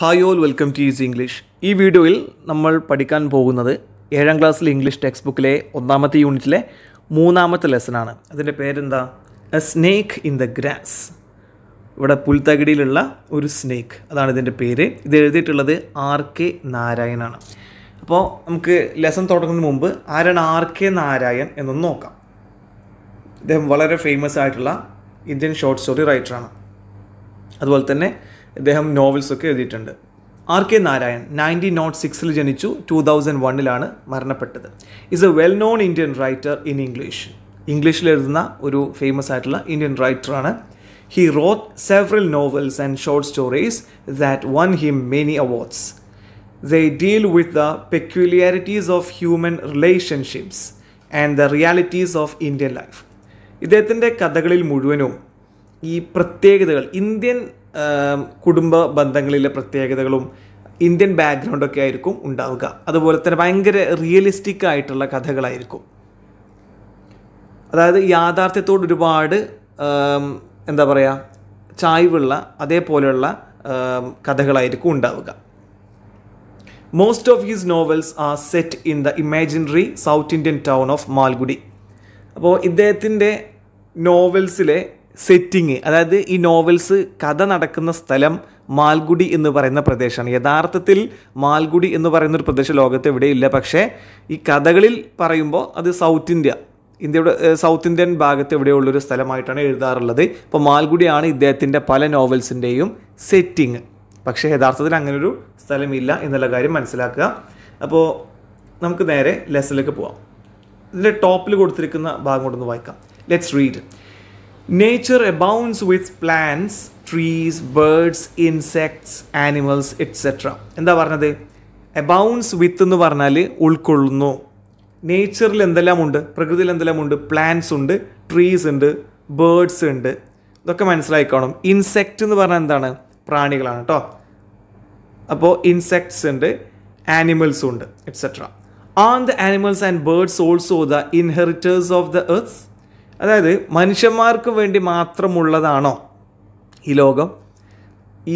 hi all welcome to ease English ഈ വീഡിയോയിൽ നമ്മൾ പഠിക്കാൻ പോകുന്നത് ഏഴാം ക്ലാസ്സിലെ ഇംഗ്ലീഷ് ടെക്സ്റ്റ് ബുക്കിലെ ഒന്നാമത്തെ യൂണിറ്റിലെ മൂന്നാമത്തെ ലെസനാണ് അതിൻ്റെ പേരെന്താ a snake in the grass ഇവിടെ പുൽത്തകിടിയിലുള്ള ഒരു സ്നേക്ക് അതാണ് ഇതിൻ്റെ പേര് ഇത് എഴുതിയിട്ടുള്ളത് ആർ കെ നാരായണാണ് അപ്പോൾ നമുക്ക് ലെസൺ തുടങ്ങുന്നതിന് മുമ്പ് ആരാണ് ആർ കെ നാരായൺ എന്നൊന്ന് നോക്കാം ഇദ്ദേഹം വളരെ ഫേമസ് ആയിട്ടുള്ള ഇന്ത്യൻ ഷോർട്ട് സ്റ്റോറി റൈറ്ററാണ് അതുപോലെ തന്നെ ഇദ്ദേഹം നോവൽസൊക്കെ എഴുതിയിട്ടുണ്ട് R K Narayan nineteen nought സിക്സിൽ ജനിച്ചു ടു തൗസൻഡ് വണ്ണിലാണ് മരണപ്പെട്ടത് is a well known Indian writer in English ഇംഗ്ലീഷിൽ എഴുതുന്ന ഒരു ഫേമസ് ആയിട്ടുള്ള ഇന്ത്യൻ റൈറ്ററാണ് he wrote several novels and short stories that won him many awards they deal with the peculiarities of human relationships and the realities of Indian life ഇദ്ദേഹത്തിൻ്റെ കഥകളിൽ മുഴുവനും ഈ പ്രത്യേകതകൾ ഇന്ത്യൻ കുടുംബ ബന്ധങ്ങളിലെ പ്രത്യേകതകളും ഇന്ത്യൻ ബാക്ക്ഗ്രൗണ്ടൊക്കെ ആയിരിക്കും ഉണ്ടാവുക അതുപോലെ തന്നെ ഭയങ്കര റിയലിസ്റ്റിക് ആയിട്ടുള്ള കഥകളായിരിക്കും അതായത് യാഥാർത്ഥ്യത്തോട് ഒരുപാട് എന്താ പറയുക ചായ്വുള്ള അതേപോലെയുള്ള കഥകളായിരിക്കും ഉണ്ടാവുക most of his novels are set in the imaginary south Indian town of Malgudi അപ്പോൾ ഇദ്ദേഹത്തിൻ്റെ നോവൽസിലെ സെറ്റിങ് അതായത് ഈ നോവൽസ് കഥ നടക്കുന്ന സ്ഥലം മാൽഗുഡി എന്ന് പറയുന്ന പ്രദേശമാണ് യഥാർത്ഥത്തിൽ മാൽഗുഡി എന്ന് പറയുന്ന ഒരു പ്രദേശം ലോകത്ത് എവിടെയില്ല പക്ഷേ ഈ കഥകളിൽ പറയുമ്പോൾ അത് സൗത്ത് ഇന്ത്യ ഇന്ത്യയുടെ സൗത്ത് ഇന്ത്യൻ ഭാഗത്ത് എവിടെയുള്ളൊരു സ്ഥലമായിട്ടാണ് എഴുതാറുള്ളത് ഇപ്പോൾ മാൽഗുഡിയാണ് ഇദ്ദേഹത്തിൻ്റെ പല നോവൽസിൻ്റെയും സെറ്റിങ് പക്ഷേ യഥാർത്ഥത്തിൽ അങ്ങനൊരു സ്ഥലമില്ല എന്നുള്ള കാര്യം മനസ്സിലാക്കുക അപ്പോൾ നമുക്ക് നേരെ ലെസനിലേക്ക് പോവാം ഇതിൻ്റെ ടോപ്പിൽ കൊടുത്തിരിക്കുന്ന ഭാഗം കൊണ്ടൊന്ന് വായിക്കാം let's read nature abounds with plants trees birds insects animals etcetera എന്താ പറഞ്ഞത് എബൗണ്ട്സ് വിത്ത് എന്ന് പറഞ്ഞാൽ ഉൾക്കൊള്ളുന്നു നേച്ചറിൽ എന്തെല്ലാം ഉണ്ട് പ്രകൃതിയിൽ എന്തെല്ലാം ഉണ്ട് പ്ലാന്റ്സ് ഉണ്ട് ട്രീസ് ഉണ്ട് ബേർഡ്സ് ഉണ്ട് ഇതൊക്കെ മനസ്സിലായിക്കോണം ഇൻസെക്റ്റ് എന്ന് പറഞ്ഞാൽ എന്താണ് പ്രാണികളാണ് കേട്ടോ അപ്പോൾ ഇൻസെക്ട്സ് ഉണ്ട് ആനിമൽസ് ഉണ്ട് etcetera are the animals and birds also the inheritors of the earth അതായത് മനുഷ്യന്മാർക്ക് വേണ്ടി മാത്രമുള്ളതാണോ ഈ ലോകം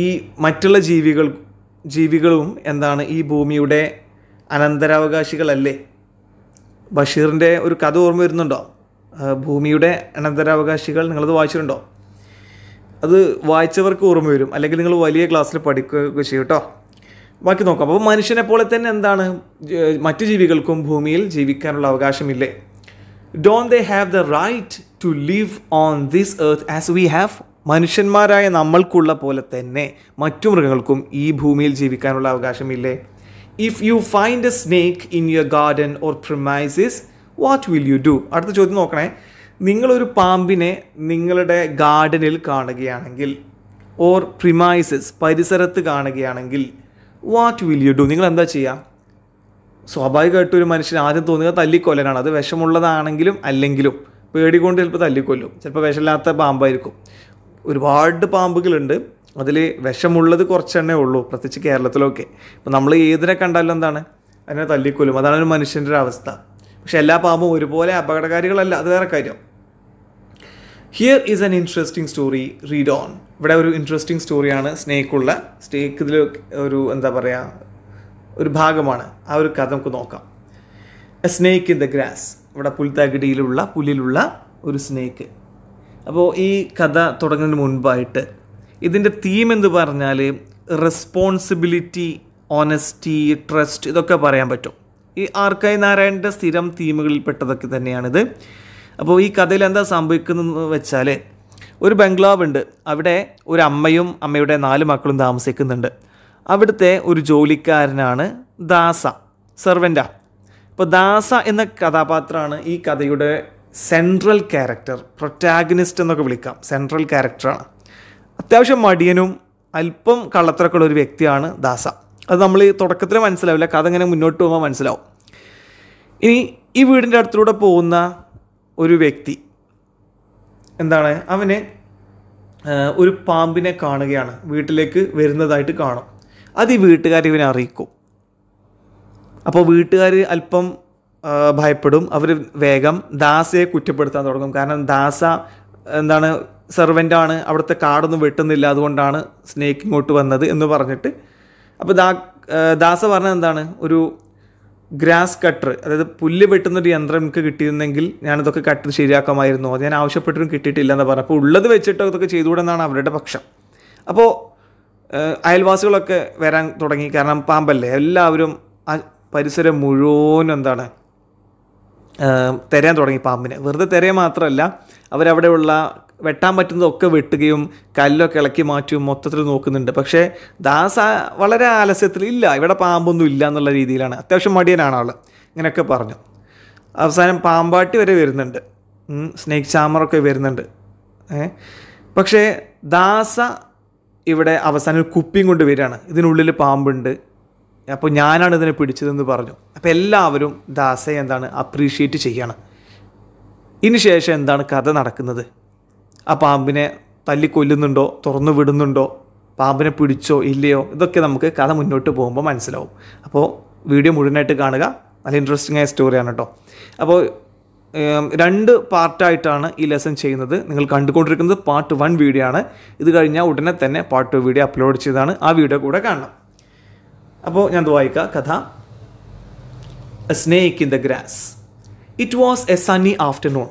ഈ മറ്റുള്ള ജീവികൾ ജീവികളും എന്താണ് ഈ ഭൂമിയുടെ അനന്തരാവകാശികളല്ലേ ബഷീറിൻ്റെ ഒരു കഥ ഓർമ്മ വരുന്നുണ്ടോ ഭൂമിയുടെ അനന്തരാവകാശികൾ നിങ്ങളത് വായിച്ചിട്ടുണ്ടോ അത് വായിച്ചവർക്ക് ഓർമ്മ വരും അല്ലെങ്കിൽ നിങ്ങൾ വലിയ ക്ലാസ്സിൽ പഠിക്കുകയൊക്കെ ചെയ്യും കേട്ടോ ബാക്കി നോക്കാം അപ്പോൾ മനുഷ്യനെ പോലെ തന്നെ എന്താണ് മറ്റു ജീവികൾക്കും ഭൂമിയിൽ ജീവിക്കാനുള്ള അവകാശമില്ലേ don't they have the right to live on this earth as we have മനുഷ്യന്മാരായ നമ്മൾക്കുള്ള പോലെ തന്നെ മറ്റു മൃഗങ്ങൾക്കും ഈ ഭൂമിയിൽ ജീവിക്കാനുള്ള അവകാശമില്ലേ if you find a snake in your garden or premises what will you do അടുത്ത ചോദ്യം നോക്കണേ നിങ്ങളൊരു പാമ്പിനെ നിങ്ങളുടെ ഗാർഡനിൽ കാണുകയാണെങ്കിൽ ഓർ പ്രിമൈസസ് പരിസരത്ത് കാണുകയാണെങ്കിൽ വാട്ട് വിൽ യു ഡു നിങ്ങൾ എന്താ ചെയ്യുക സ്വാഭാവികമായിട്ടും ഒരു മനുഷ്യൻ ആദ്യം തോന്നുക തല്ലിക്കൊല്ലനാണ് അത് വിഷമുള്ളതാണെങ്കിലും അല്ലെങ്കിലും പേടി ചിലപ്പോൾ തല്ലിക്കൊല്ലും ചിലപ്പോൾ വിഷമില്ലാത്ത പാമ്പായിരിക്കും ഒരുപാട് പാമ്പുകളുണ്ട് അതിൽ വിഷമുള്ളത് കുറച്ചെണ്ണേ ഉള്ളൂ പ്രത്യേകിച്ച് കേരളത്തിലൊക്കെ ഇപ്പം നമ്മൾ ഏതിനെ കണ്ടാലും എന്താണ് അതിനെ തല്ലിക്കൊല്ലും അതാണ് ഒരു മനുഷ്യൻ്റെ ഒരു അവസ്ഥ പക്ഷെ എല്ലാ പാമ്പും ഒരുപോലെ അപകടകാരികളല്ല അത് വേറെ കാര്യം here is an interesting story read on ഇവിടെ ഒരു ഇൻട്രസ്റ്റിംഗ് സ്റ്റോറിയാണ് സ്നേക്കുള്ള സ്നേക്ക് ഇതിൽ ഒരു എന്താ പറയുക ഒരു ഭാഗമാണ് ആ ഒരു കഥ നമുക്ക് നോക്കാം a snake in the grass ഇവിടെ പുൽത്താകിടിയിലുള്ള പുല്ലിലുള്ള ഒരു സ്നേക്ക് അപ്പോൾ ഈ കഥ തുടങ്ങുന്നതിന് മുൻപായിട്ട് ഇതിൻ്റെ തീം എന്ന് പറഞ്ഞാൽ റെസ്പോൺസിബിലിറ്റി ഓണസ്റ്റി ട്രസ്റ്റ് ഇതൊക്കെ പറയാൻ പറ്റും ഈ ആർക്കായി നാരായണൻ്റെ സ്ഥിരം തീമുകളിൽ പെട്ടതൊക്കെ തന്നെയാണിത് അപ്പോൾ ഈ കഥയിൽ എന്താ സംഭവിക്കുന്നതെന്ന് വെച്ചാൽ ഒരു ബംഗ്ലാവ് ഉണ്ട് അവിടെ ഒരു അമ്മയും അമ്മയുടെ നാല് മക്കളും താമസിക്കുന്നുണ്ട് അവിടുത്തെ ഒരു ജോലിക്കാരനാണ് ദാസ സെർവൻ്റ അപ്പോൾ ദാസ എന്ന കഥാപാത്രമാണ് ഈ കഥയുടെ സെൻട്രൽ ക്യാരക്ടർ പ്രൊറ്റാഗനിസ്റ്റ് എന്നൊക്കെ വിളിക്കാം സെൻട്രൽ ക്യാരക്ടറാണ് അത്യാവശ്യം മടിയനും അല്പം കള്ളത്തരക്കുള്ള ഒരു വ്യക്തിയാണ് ദാസ അത് നമ്മൾ തുടക്കത്തിൽ മനസ്സിലാവില്ല കഥ ഇങ്ങനെ മുന്നോട്ട് പോകുമ്പോൾ മനസ്സിലാവും ഇനി ഈ വീടിൻ്റെ അടുത്തൂടെ പോകുന്ന ഒരു വ്യക്തി എന്താണ് അവന് ഒരു പാമ്പിനെ കാണുകയാണ് വീട്ടിലേക്ക് വരുന്നതായിട്ട് കാണും അത് ഈ വീട്ടുകാർ ഇവനെ അറിയിക്കും അപ്പോൾ വീട്ടുകാർ അല്പം ഭയപ്പെടും അവർ വേഗം ദാസയെ കുറ്റപ്പെടുത്താൻ തുടങ്ങും കാരണം ദാസ എന്താണ് സെർവൻ്റാണ് അവിടുത്തെ കാടൊന്നും വെട്ടുന്നില്ല അതുകൊണ്ടാണ് സ്നേക്ക് ഇങ്ങോട്ട് വന്നത് എന്ന് പറഞ്ഞിട്ട് അപ്പോൾ ദാ ദാസ പറഞ്ഞത് എന്താണ് ഒരു ഗ്രാസ് കട്ടർ അതായത് പുല്ല് വെട്ടുന്നൊരു യന്ത്രം എനിക്ക് കിട്ടിയിരുന്നെങ്കിൽ ഞാനിതൊക്കെ കട്ടർ ശരിയാക്കാമായിരുന്നു അത് ഞാൻ ആവശ്യപ്പെട്ടിട്ടും കിട്ടിയിട്ടില്ല എന്ന് പറഞ്ഞു അപ്പോൾ ഉള്ളത് വെച്ചിട്ട് അതൊക്കെ ചെയ്തുകൂടെന്നാണ് അവരുടെ പക്ഷം അപ്പോൾ അയൽവാസികളൊക്കെ വരാൻ തുടങ്ങി കാരണം പാമ്പല്ലേ എല്ലാവരും ആ പരിസരം മുഴുവൻ എന്താണ് തിരയാൻ തുടങ്ങി പാമ്പിനെ വെറുതെ തിരയെ മാത്രമല്ല അവരവിടെയുള്ള വെട്ടാൻ പറ്റുന്നതൊക്കെ വെട്ടുകയും കല്ലൊക്കെ ഇളക്കി മാറ്റുകയും മൊത്തത്തിൽ നോക്കുന്നുണ്ട് പക്ഷേ ദാസ വളരെ ആലസ്യത്തിൽ ഇല്ല ഇവിടെ പാമ്പൊന്നും ഇല്ല എന്നുള്ള രീതിയിലാണ് അത്യാവശ്യം മടിയനാണ് ആൾ ഇങ്ങനെയൊക്കെ പറഞ്ഞു അവസാനം പാമ്പാട്ടി വരെ വരുന്നുണ്ട് സ്നേക്ക് ചാമറൊക്കെ വരുന്നുണ്ട് പക്ഷേ ദാസ ഇവിടെ അവസാനം ഒരു കുപ്പിയും കൊണ്ട് വരികയാണ് ഇതിനുള്ളിൽ പാമ്പുണ്ട് അപ്പോൾ ഞാനാണ് ഇതിനെ പിടിച്ചതെന്ന് പറഞ്ഞു അപ്പോൾ എല്ലാവരും ദാസയെ എന്താണ് അപ്രീഷിയേറ്റ് ചെയ്യാണ് ഇതിന് ശേഷം എന്താണ് കഥ നടക്കുന്നത് ആ പാമ്പിനെ കൊല്ലുന്നുണ്ടോ തുറന്നു വിടുന്നുണ്ടോ പാമ്പിനെ പിടിച്ചോ ഇല്ലയോ ഇതൊക്കെ നമുക്ക് കഥ മുന്നോട്ട് പോകുമ്പോൾ മനസ്സിലാവും അപ്പോൾ വീഡിയോ മുഴുവനായിട്ട് കാണുക നല്ല ഇൻട്രസ്റ്റിംഗ് ആയ സ്റ്റോറിയാണ് കേട്ടോ അപ്പോൾ രണ്ട് പാർട്ടായിട്ടാണ് ഈ ലെസൺ ചെയ്യുന്നത് നിങ്ങൾ കണ്ടുകൊണ്ടിരിക്കുന്നത് പാർട്ട് വൺ വീഡിയോ ആണ് ഇത് കഴിഞ്ഞാൽ ഉടനെ തന്നെ പാർട്ട് ടു വീഡിയോ അപ്ലോഡ് ചെയ്താണ് ആ വീഡിയോ കൂടെ കാണണം അപ്പോൾ ഞാൻ വായിക്കാം കഥ a snake in the grass it was a sunny afternoon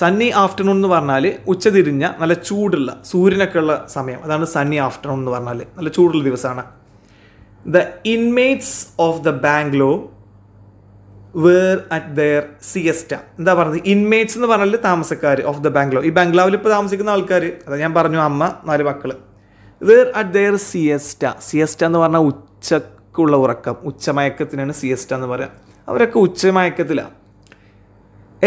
sunny afternoon എന്ന് പറഞ്ഞാൽ ഉച്ചതിരിഞ്ഞ നല്ല ചൂടുള്ള സൂര്യനൊക്കെ ഉള്ള സമയം അതാണ് സണ്ണി ആഫ്റ്റർനൂൺ എന്ന് പറഞ്ഞാൽ നല്ല ചൂടുള്ള ദിവസമാണ് the inmates of the bungalow were at their siesta എന്താ പറഞ്ഞത് ഇൻമേറ്റ്സ് എന്ന് പറഞ്ഞാൽ താമസക്കാർ ഓഫ് ദ ബാംഗ്ലാവ് ഈ ബാംഗ്ലാവിൽ ഇപ്പോൾ താമസിക്കുന്ന ആൾക്കാർ അതാ ഞാൻ പറഞ്ഞു അമ്മ നാല് മക്കൾ were at their siesta siesta എന്ന് പറഞ്ഞാൽ ഉച്ചക്കുള്ള ഉറക്കം ഉച്ചമയക്കത്തിനാണ് സിയസ്റ്റ എന്ന് പറയുക അവരൊക്കെ ഉച്ചമയക്കത്തിലാണ്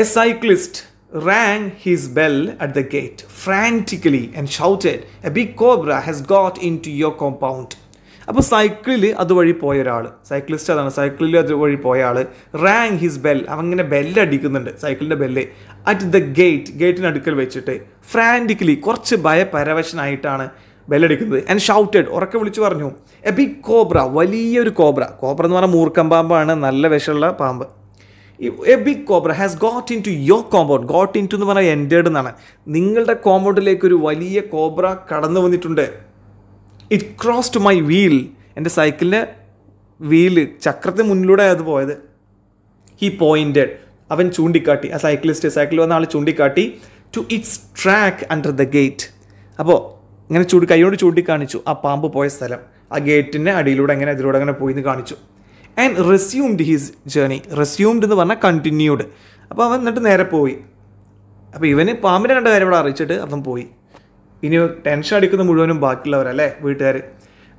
a cyclist rang his bell at the gate frantically and shouted a big cobra has got into your compound അപ്പോൾ സൈക്കിളിൽ അതുവഴി പോയ ഒരാൾ സൈക്ലിസ്റ്റ് അതാണ് സൈക്കിളിൽ അതുവഴി പോയ ആൾ റാങ് ഹിസ് ബെൽ അവൻ ഇങ്ങനെ ബെല്ലടിക്കുന്നുണ്ട് സൈക്കിളിൻ്റെ ബെല്ല് അറ്റ് ദ ഗേറ്റ് ഗേറ്റിനടുക്കൽ വെച്ചിട്ട് ഫ്രാൻറ്റിക്കലി കുറച്ച് ഭയപരവശനായിട്ടാണ് ബെല്ലടിക്കുന്നത് ആൻഡ് ഷൗട്ടഡ് ഉറക്കെ വിളിച്ചു പറഞ്ഞു എ ബിഗ് കോബ്ര വലിയൊരു കോബ്ര കോബ്ര എന്ന് പറഞ്ഞാൽ മൂർക്കം പാമ്പാണ് നല്ല വിഷമുള്ള പാമ്പ് a big cobra has got into your compound got into എന്ന് പറഞ്ഞാൽ എൻറ്റേഡ് എന്നാണ് നിങ്ങളുടെ കോമ്പൗണ്ടിലേക്ക് ഒരു വലിയ കോബ്ര കടന്നു വന്നിട്ടുണ്ട് it cross to my wheel എൻ്റെ സൈക്കിളിൻ്റെ വീല് ചക്രത്തിന് മുന്നിലൂടെ അത് പോയത് ഹി പോയിൻറ്റഡ് അവൻ ചൂണ്ടിക്കാട്ടി ആ സൈക്ലിസ്റ്റ് സൈക്കിൾ വന്ന ആൾ ചൂണ്ടിക്കാട്ടി to its track under the gate അപ്പോൾ ഇങ്ങനെ ചൂടി കൈയോട് ചൂണ്ടിക്കാണിച്ചു ആ പാമ്പ് പോയ സ്ഥലം ആ ഗേറ്റിൻ്റെ അടിയിലൂടെ അങ്ങനെ അതിലൂടെ അങ്ങനെ പോയി എന്ന് കാണിച്ചു and resumed his journey resumed എന്ന് പറഞ്ഞാൽ കണ്ടിന്യൂഡ് അപ്പോൾ അവൻ എന്നിട്ട് നേരെ പോയി അപ്പോൾ ഇവന് പാമ്പിനെ കണ്ട കാര്യം ഇവിടെ അറിയിച്ചിട്ട് അവൻ പോയി ഇനി ടെൻഷൻ അടിക്കുന്ന മുഴുവനും ബാക്കിയുള്ളവരല്ലേ വീട്ടുകാർ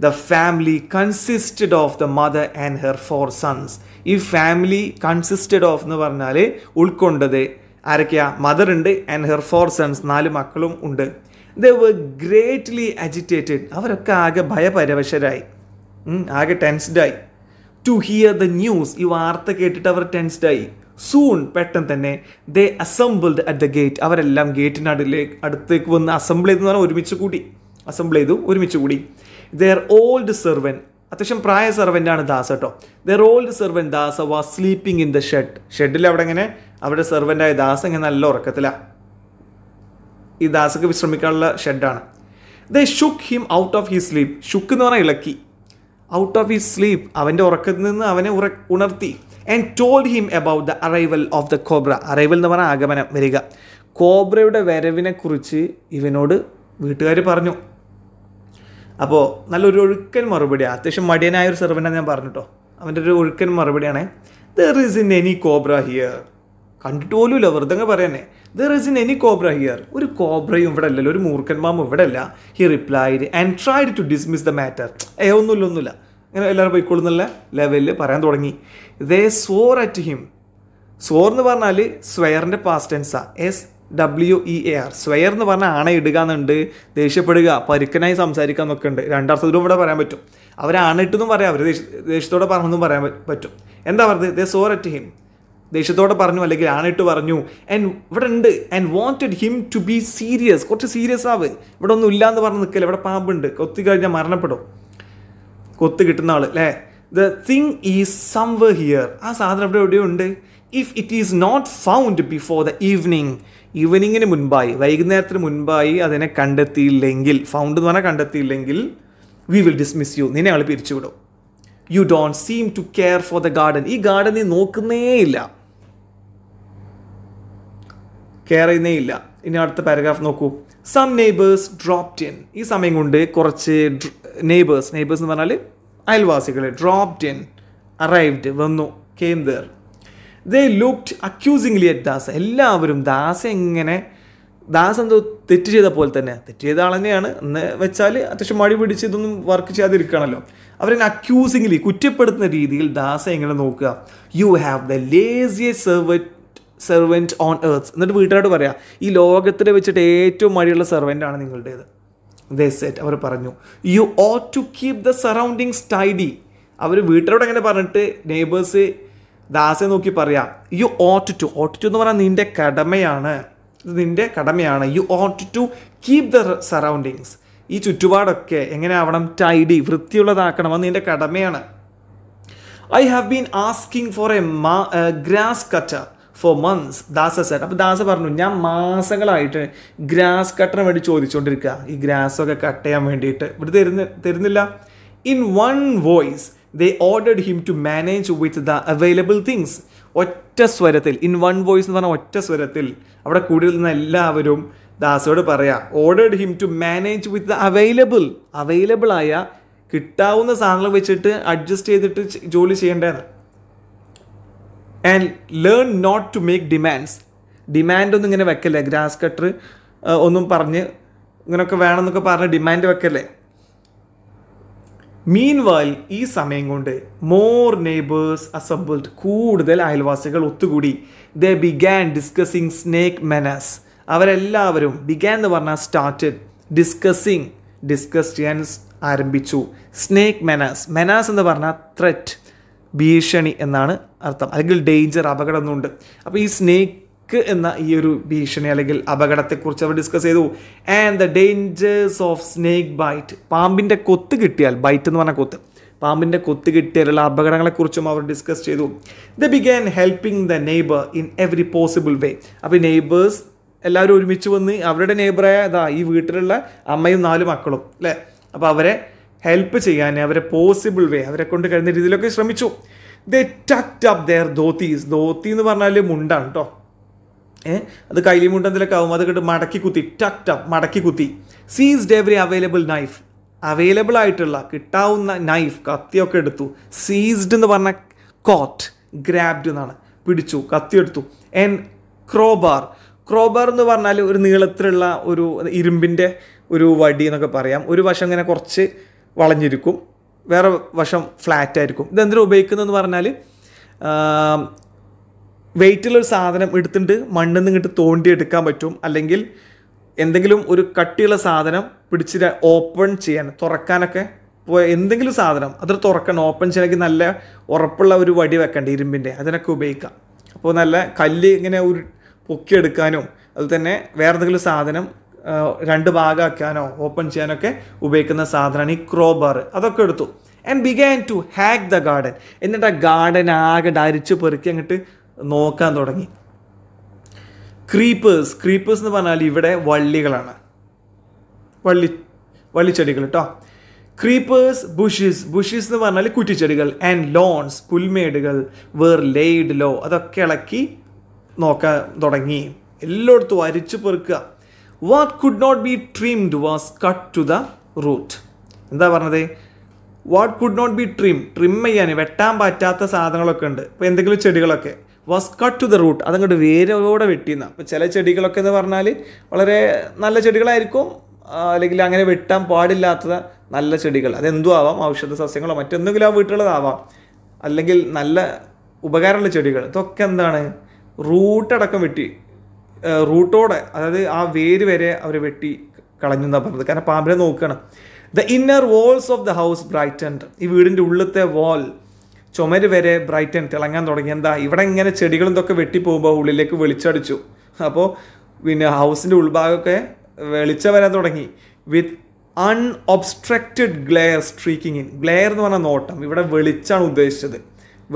the family consisted of the mother and her four sons ഈ ഫാമിലി കൺസിസ്റ്റഡ് ഓഫ് എന്ന് പറഞ്ഞാൽ ഉൾക്കൊണ്ടത് ആരൊക്കെയാ മദർ ഉണ്ട് ആൻഡ് ഹെർ ഫോർ സൺസ് നാല് മക്കളും ഉണ്ട് ദ വർ ഗ്രേറ്റ്ലി അജിറ്റേറ്റഡ് അവരൊക്കെ ആകെ ഭയപരവശരായി ആകെ ടെൻസ്ഡായി ടു ഹിയർ ദ ന്യൂസ് ഈ വാർത്ത കേട്ടിട്ട് അവർ ടെൻസ്ഡായി സൂൺ പെട്ടെന്ന് തന്നെ they assembled at the gate അവരെല്ലാം ഗേറ്റിനടുലേക്ക് അടുത്തേക്ക് വന്ന് അസംബിൾ ചെയ്തെന്ന് പറഞ്ഞാൽ ഒരുമിച്ച് കൂടി അസംബിൾ ചെയ്തു ഒരുമിച്ച് കൂടി ദർ ഓൾഡ് സെർവൻ അത്യാവശ്യം പ്രായ സെർവൻ്റാണ് ദാസ് കേട്ടോ their old servant Das was sleeping in the shed ഷെഡിൽ അവിടെ ഇങ്ങനെ അവരുടെ സെർവൻ്റായ ദാസ് ഇങ്ങനെ നല്ല ഉറക്കത്തിലാണ് ഈ ദാസക്ക് വിശ്രമിക്കാനുള്ള ഷെഡാണ് they shook him out of his sleep shook എന്ന് പറഞ്ഞാൽ ഇളക്കി ഔട്ട് ഓഫ് ഹീസ് സ്ലീപ്പ് അവൻ്റെ ഉറക്കത്തിൽ നിന്ന് അവനെ ഉറ ഉണർത്തി and told him about the arrival of the cobra arrival എന്ന് പറഞ്ഞാൽ ആഗമനം വരിക കോബ്രയുടെ വരവിനെക്കുറിച്ച് ഇവനോട് വീട്ടുകാർ പറഞ്ഞു അപ്പോൾ നല്ലൊരു ഒഴുക്കൻ മറുപടിയാണ് അത്യാവശ്യം മടിയനായ ഒരു സെർവൻ്റാണ് ഞാൻ പറഞ്ഞു കേട്ടോ അവൻ്റെ ഒരു ഒഴുക്കൻ മറുപടിയാണ് there isn't any cobra here കണ്ടിട്ട് പോലുമില്ല വെറുതെ പറയണേ there isn't any cobra here ഒരു കോബ്രയും ഇവിടെ അല്ലല്ലോ ഒരു മൂർഖന്മാമും ഇവിടെ അല്ല he replied and tried to dismiss the matter ഏ ഒന്നുമില്ല ഒന്നുമില്ല ഇങ്ങനെ എല്ലാവരും എന്നുള്ള ലെവലിൽ പറയാൻ തുടങ്ങി ദേ സോർ അറ്റ് ഹിം സോർ എന്ന് പറഞ്ഞാൽ സ്വയറിൻ്റെ പാസ്റ്റ് ടെൻസാണ് S W E A R swear എന്ന് പറഞ്ഞാൽ ആണ ഇടുക എന്നുണ്ട് ദേഷ്യപ്പെടുക പരുക്കനായി സംസാരിക്കുക എന്നൊക്കെ ഉണ്ട് രണ്ടർത്ഥത്തിലും ഇവിടെ പറയാൻ പറ്റും അവർ ആണിട്ടെന്നും പറയാം അവർ ദേഷ്യത്തോടെ പറഞ്ഞെന്നും പറയാൻ പറ്റും എന്താ പറയുന്നത് ദേ സോർ അറ്റ് ഹിം ദേഷ്യത്തോടെ പറഞ്ഞു അല്ലെങ്കിൽ ആണിട്ട് പറഞ്ഞു ആൻഡ് ഇവിടെ ഉണ്ട് and wanted him to be serious കുറച്ച് സീരിയസ് ആവ് ഇവിടെ ഒന്നും ഇല്ല എന്ന് പറഞ്ഞ് നിൽക്കില്ല ഇവിടെ പാമ്പുണ്ട് കൊത്തി കഴിഞ്ഞാൽ മരണപ്പെടും കൊത്ത് കിട്ടുന്ന ആൾ അല്ലേ the thing is somewhere here ആ സാധനം അവിടെ എവിടെയോ ഉണ്ട് if it is not found before the evening ഈവനിങ്ങിന് മുൻപായി വൈകുന്നേരത്തിന് മുൻപായി അതിനെ കണ്ടെത്തിയില്ലെങ്കിൽ ഫൗണ്ട് എന്ന് പറഞ്ഞാൽ കണ്ടെത്തിയില്ലെങ്കിൽ വി വിൽ ഡിസ്മിസ് യു നിന്നെ ആൾ പിരിച്ചുവിടും you don't seem to care for the garden ഈ ഗാർഡൻ നീ നോക്കുന്നേയില്ല കെയർ ചെയ്യുന്നേ ഇല്ല ഇനി അടുത്ത പാരഗ്രാഫ് നോക്കൂ സം നെയ്ബേഴ്സ് ഡ്രോപ്ഡ് ഇൻ ഈ സമയം കൊണ്ട് കുറച്ച് നെയ്ബേഴ്സ് നെയ്ബേഴ്സ് എന്ന് പറഞ്ഞാൽ അയൽവാസികൾ ഡ്രോപ്ഡ് ഇൻ അറൈവ്ഡ് വന്നു came there they looked accusingly at Dasa എല്ലാവരും ദാസ എങ്ങനെ ദാസ് എന്തോ തെറ്റ് ചെയ്ത പോലെ തന്നെ തെറ്റ് ചെയ്ത ആളെന്നെയാണ് എന്ന് വെച്ചാൽ അത്യാവശ്യം മടി പിടിച്ച് ഇതൊന്നും വർക്ക് ചെയ്യാതിരിക്കണമല്ലോ അവരെന്നെ അക്യൂസിംഗ്ലി കുറ്റപ്പെടുത്തുന്ന രീതിയിൽ ദാസ എങ്ങനെ നോക്കുക you have the laziest servant servant on earth എന്നിട്ട് വീട്ടുകാരോട് പറയാം ഈ ലോകത്തിൽ വെച്ചിട്ട് ഏറ്റവും മടിയുള്ള സെർവൻ്റാണ് നിങ്ങളുടേത് ദേ സെറ്റ് അവർ പറഞ്ഞു you ought to keep the surroundings tidy അവർ വീട്ടിലോട് അങ്ങനെ പറഞ്ഞിട്ട് നെയ്ബേഴ്സ് ദാസെ നോക്കി പറയാം you ought to ought to എന്ന് പറഞ്ഞാൽ നിൻ്റെ കടമയാണ് ഇത് നിൻ്റെ കടമയാണ് you ought to keep the surroundings ഈ ചുറ്റുപാടൊക്കെ എങ്ങനെ ആവണം ടൈഡി വൃത്തിയുള്ളതാക്കണം അത് നിൻ്റെ കടമയാണ് I have been asking for a മാ grass cutter for months Dasa said അപ്പോൾ ദാസ പറഞ്ഞു ഞാൻ മാസങ്ങളായിട്ട് ഗ്രാസ് കട്ടറിന് വേണ്ടി ചോദിച്ചുകൊണ്ടിരിക്കുക ഈ ഗ്രാസൊക്കെ കട്ട് ചെയ്യാൻ വേണ്ടിയിട്ട് ഇവിടെ തരുന്ന തരുന്നില്ല in one voice they ordered him to manage with the available things ഒറ്റ സ്വരത്തിൽ ഇൻ വൺ വോയിസ് എന്ന് പറഞ്ഞാൽ ഒറ്റ സ്വരത്തിൽ അവിടെ നിന്ന് എല്ലാവരും ദാസോട് പറയാ ordered him to manage with the available available ആയ കിട്ടാവുന്ന സാധനങ്ങൾ വെച്ചിട്ട് അഡ്ജസ്റ്റ് ചെയ്തിട്ട് ജോലി ചെയ്യേണ്ടതാണ് and learn not to make demands demand ഒന്നും ഇങ്ങനെ വെക്കല്ലേ ഗ്രാസ് കട്ടർ ഒന്നും പറഞ്ഞ് ഇങ്ങനെയൊക്കെ വേണമെന്നൊക്കെ പറഞ്ഞ് ഡിമാൻഡ് വെക്കല്ലേ മീൻ വാൽ ഈ സമയം കൊണ്ട് മോർ നെയ്ബേഴ്സ് അസംബിൾഡ് കൂടുതൽ അയൽവാസികൾ ഒത്തുകൂടി they began discussing snake menace അവരെല്ലാവരും ബിഗാൻ എന്ന് പറഞ്ഞാൽ സ്റ്റാർട്ടഡ് ഡിസ്കസിങ് ഡിസ്കസ് ചെയ്യാൻ ആരംഭിച്ചു സ്നേക്ക് മെനാസ് മെനാസ് എന്ന് പറഞ്ഞാൽ ത്രെറ്റ് ഭീഷണി എന്നാണ് അർത്ഥം അല്ലെങ്കിൽ ഡേഞ്ചർ അപകടം എന്നുണ്ട് അപ്പോൾ ഈ സ്നേക്ക് എന്ന ഈ ഒരു ഭീഷണി അല്ലെങ്കിൽ അപകടത്തെക്കുറിച്ച് അവർ ഡിസ്കസ് ചെയ്തു and the dangers of snake bite പാമ്പിൻ്റെ കൊത്ത് കിട്ടിയാൽ ബൈറ്റ് എന്ന് പറഞ്ഞ കൊത്ത് പാമ്പിൻ്റെ കൊത്ത് കിട്ടിയാലുള്ള അപകടങ്ങളെക്കുറിച്ചും അവർ ഡിസ്കസ് ചെയ്തു they began helping the neighbour in every possible way അപ്പോൾ നെയ്ബേഴ്സ് എല്ലാവരും ഒരുമിച്ച് വന്ന് അവരുടെ നെയ്ബറായ ഇതാ ഈ വീട്ടിലുള്ള അമ്മയും നാലു മക്കളും അല്ലേ അപ്പോൾ അവരെ ഹെൽപ്പ് ചെയ്യാൻ അവരെ പോസിബിൾ വേ അവരെ കൊണ്ട് കഴിഞ്ഞ രീതിയിലൊക്കെ ശ്രമിച്ചു they tucked up their dhotis dhoti എന്ന് പറഞ്ഞാൽ മുണ്ടാണ് കേട്ടോ ഏഹ് അത് കൈലി മുണ്ടത്തിലൊക്കെ ആവും അത് കണ്ട് മടക്കി കുത്തി ടക്ട് അപ്പ് മടക്കി കുത്തി seized every available knife available ആയിട്ടുള്ള കിട്ടാവുന്ന നൈഫ് കത്തിയൊക്കെ എടുത്തു സീസ്ഡ് എന്ന് പറഞ്ഞ കോട്ട് ഗ്രാബ്ഡ് എന്നാണ് പിടിച്ചു കത്തിയെടുത്തു ആൻഡ് ക്രോബാർ ക്രോബാർ എന്ന് പറഞ്ഞാൽ ഒരു നീളത്തിലുള്ള ഒരു ഇരുമ്പിൻ്റെ ഒരു വടി എന്നൊക്കെ പറയാം ഒരു വശം ഇങ്ങനെ കുറച്ച് വളഞ്ഞിരിക്കും വേറെ വശം ഫ്ലാറ്റ് ആയിരിക്കും ഇതെന്തിനാണ് ഉപയോഗിക്കുന്നതെന്ന് പറഞ്ഞാൽ വെയിറ്റുള്ളൊരു സാധനം എടുത്തിട്ട് മണ്ണിൽ നിന്ന് ഇങ്ങോട്ട് തോണ്ടിയെടുക്കാൻ പറ്റും അല്ലെങ്കിൽ എന്തെങ്കിലും ഒരു കട്ടിയുള്ള സാധനം പിടിച്ച് ഓപ്പൺ ചെയ്യാൻ തുറക്കാനൊക്കെ എന്തെങ്കിലും സാധനം അത് തുറക്കണം ഓപ്പൺ ചെയ്യണമെങ്കിൽ നല്ല ഉറപ്പുള്ള ഒരു വടി വെക്കണ്ട ഇരുമ്പിൻ്റെ അതിനൊക്കെ ഉപയോഗിക്കാം അപ്പോൾ നല്ല കല്ല് ഇങ്ങനെ ഒരു പൊക്കിയെടുക്കാനും അതുതന്നെ തന്നെ വേറെ എന്തെങ്കിലും സാധനം രണ്ട് ഭാഗമാക്കാനോ ഓപ്പൺ ചെയ്യാനൊക്കെ ഉപയോഗിക്കുന്ന സാധനമാണ് ഈ ക്രോബാർ അതൊക്കെ എടുത്തു and began to hack the garden എന്നിട്ട് ആ ഗാർഡൻ ആകെ ഡരിച്ച് പെറുക്കി അങ്ങോട്ട് നോക്കാൻ തുടങ്ങി ക്രീപ്പേഴ്സ് ക്രീപ്പേഴ്സ് എന്ന് പറഞ്ഞാൽ ഇവിടെ വള്ളികളാണ് വള്ളി വള്ളിച്ചെടികൾ കേട്ടോ ക്രീപ്പേഴ്സ് ബുഷീസ് ബുഷീസ് എന്ന് പറഞ്ഞാൽ കുറ്റിച്ചെടികൾ ആൻഡ് ലോൺസ് പുൽമേടുകൾ വേർ ലെയ്ഡ് ലോ അതൊക്കെ ഇളക്കി നോക്കാൻ തുടങ്ങി എല്ലായിടത്തും അരിച്ചു പെറുക്കുക what could not be trimmed was cut to the root എന്താ പറഞ്ഞത് what could not be trim trim ചെയ്യാൻ വെട്ടാൻ പറ്റാത്ത സാധനങ്ങളൊക്കെ ഉണ്ട് ഇപ്പോൾ എന്തെങ്കിലും ചെടികളൊക്കെ was cut to the root അതങ്ങോട്ട് വേരോടെ വെട്ടിയെന്ന അപ്പോൾ ചില ചെടികളൊക്കെ എന്ന് പറഞ്ഞാൽ വളരെ നല്ല ചെടികളായിരിക്കും അല്ലെങ്കിൽ അങ്ങനെ വെട്ടാൻ പാടില്ലാത്ത നല്ല ചെടികൾ അതെന്തോ ആവാം ഔഷധ സസ്യങ്ങളോ മറ്റെന്തെങ്കിലും ആ വീട്ടിലുള്ളതാവാം അല്ലെങ്കിൽ നല്ല ഉപകാരമുള്ള ചെടികൾ ഇതൊക്കെ എന്താണ് റൂട്ടടക്കം വെട്ടി റൂട്ടോടെ അതായത് ആ വേര് വരെ അവർ വെട്ടി കളഞ്ഞു എന്നാണ് പറഞ്ഞത് കാരണം പാമ്പിനെ നോക്കണം the inner walls of the house brighten ഈ വീടിൻ്റെ ഉള്ളിലത്തെ വാൾ ചുമര് വരെ ബ്രൈറ്റൻ തിളങ്ങാൻ തുടങ്ങി എന്താ ഇവിടെ ഇങ്ങനെ ചെടികളും ഇതൊക്കെ വെട്ടിപ്പോകുമ്പോൾ ഉള്ളിലേക്ക് വെളിച്ചടിച്ചു അപ്പോൾ പിന്നെ ഹൗസിൻ്റെ ഉൾഭാഗമൊക്കെ വെളിച്ചം വരാൻ തുടങ്ങി with unobstructed glare streaking in glare എന്ന് പറഞ്ഞാൽ നോട്ടം ഇവിടെ വെളിച്ചാണ് ഉദ്ദേശിച്ചത്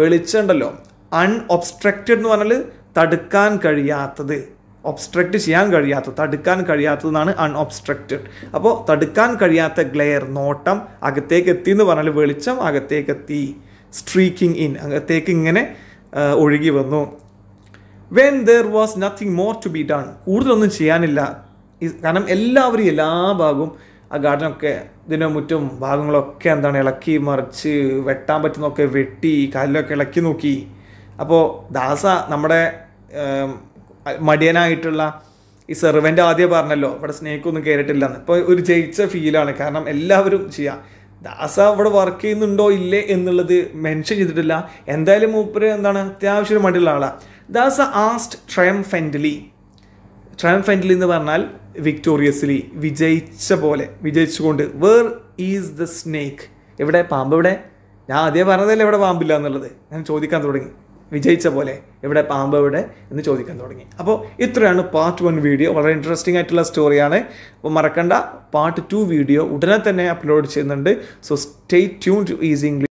വെളിച്ചമുണ്ടല്ലോ അൺഒബ്സ്ട്രക്റ്റഡ് എന്ന് പറഞ്ഞാൽ തടുക്കാൻ കഴിയാത്തത് ഒബ്സ്ട്രക്റ്റ് ചെയ്യാൻ കഴിയാത്തത് തടുക്കാൻ കഴിയാത്തതാണ് അൺഒബ്സ്ട്രക്റ്റഡ് അപ്പോൾ തടുക്കാൻ കഴിയാത്ത ഗ്ലെയർ നോട്ടം അകത്തേക്ക് എത്തി എന്ന് പറഞ്ഞാൽ വെളിച്ചം അകത്തേക്ക് എത്തി സ്ട്രീക്കിംഗ് ഇൻ അകത്തേക്ക് ഇങ്ങനെ ഒഴുകി വന്നു when there was nothing more to be done കൂടുതലൊന്നും ചെയ്യാനില്ല കാരണം എല്ലാവരും എല്ലാ ഭാഗവും ആ ഗാർഡനൊക്കെ ഇതിനെ മുറ്റും ഭാഗങ്ങളൊക്കെ എന്താണ് ഇളക്കി മറിച്ച് വെട്ടാൻ പറ്റുന്നൊക്കെ വെട്ടി കാലിലൊക്കെ ഇളക്കി നോക്കി അപ്പോൾ ദാസ നമ്മുടെ മടിയനായിട്ടുള്ള ഈ സെർവൻ്റ് ആദ്യം പറഞ്ഞല്ലോ ഇവിടെ ഒന്നും കയറിയിട്ടില്ലെന്ന് ഇപ്പോൾ ഒരു ജയിച്ച ഫീലാണ് കാരണം എല്ലാവരും ചെയ്യാം ദാസ അവിടെ വർക്ക് ചെയ്യുന്നുണ്ടോ ഇല്ലേ എന്നുള്ളത് മെൻഷൻ ചെയ്തിട്ടില്ല എന്തായാലും മൂപ്പര് എന്താണ് അത്യാവശ്യം മടിയുള്ള ആളാണ് ദാസ ആസ്റ്റ് ട്രയം ഫെൻഡലി ട്രയം ഫെൻഡലി എന്ന് പറഞ്ഞാൽ വിക്ടോറിയസ്ലി വിജയിച്ച പോലെ വിജയിച്ചുകൊണ്ട് വേർ ഈസ് ദ സ്നേക്ക് എവിടെ പാമ്പ് എവിടെ ഞാൻ ആദ്യം പറഞ്ഞതല്ലേ ഇവിടെ പാമ്പില്ല എന്നുള്ളത് ഞാൻ ചോദിക്കാൻ തുടങ്ങി വിജയിച്ച പോലെ ഇവിടെ പാമ്പ് എവിടെ എന്ന് ചോദിക്കാൻ തുടങ്ങി അപ്പോൾ ഇത്രയാണ് പാർട്ട് വൺ വീഡിയോ വളരെ ഇൻട്രസ്റ്റിംഗ് ആയിട്ടുള്ള സ്റ്റോറിയാണ് അപ്പോൾ മറക്കണ്ട പാർട്ട് ടു വീഡിയോ ഉടനെ തന്നെ അപ്ലോഡ് ചെയ്യുന്നുണ്ട് so stay tune to easy English